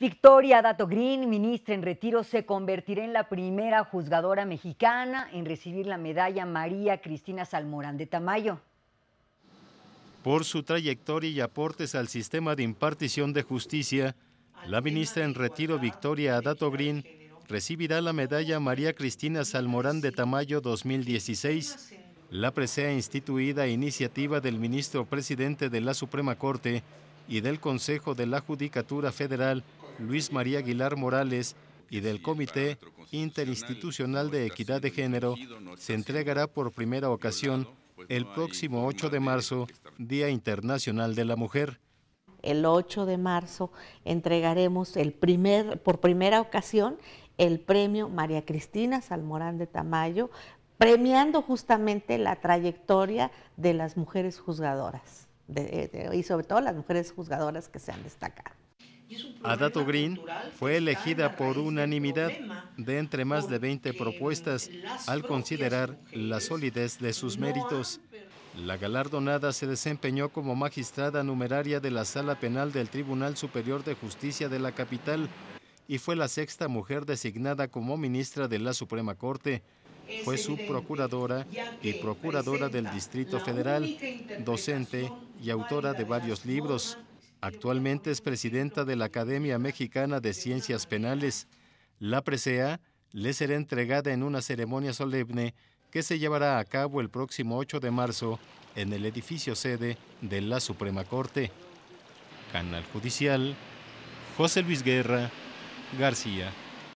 Victoria Dato Green, ministra en retiro, se convertirá en la primera juzgadora mexicana en recibir la medalla María Cristina Salmorán de Tamayo. Por su trayectoria y aportes al sistema de impartición de justicia, la ministra en retiro Victoria Adato Green recibirá la medalla María Cristina Salmorán de Tamayo 2016. La presea instituida a iniciativa del ministro presidente de la Suprema Corte, y del Consejo de la Judicatura Federal Luis María Aguilar Morales y del Comité Interinstitucional de Equidad de Género se entregará por primera ocasión pues, el próximo 8 de marzo, Día Internacional de la Mujer. El 8 de marzo entregaremos el primer, por primera ocasión el premio María Cristina Salmorán de Tamayo, premiando justamente la trayectoria de las mujeres juzgadoras y sobre todo las mujeres juzgadoras que se han destacado. Adato Green fue elegida por unanimidad de entre más de 20 propuestas al considerar la solidez de sus méritos. La galardonada se desempeñó como magistrada numeraria de la Sala Penal del Tribunal Superior de Justicia de la capital y fue la sexta mujer designada como ministra de la Suprema Corte. Fue subprocuradora y procuradora del Distrito Federal, docente, y autora de varios libros. Actualmente es presidenta de la Academia Mexicana de Ciencias Penales. La presea le será entregada en una ceremonia solemne que se llevará a cabo el próximo 8 de marzo en el edificio sede de la Suprema Corte. Canal Judicial, José Luis Guerra, García.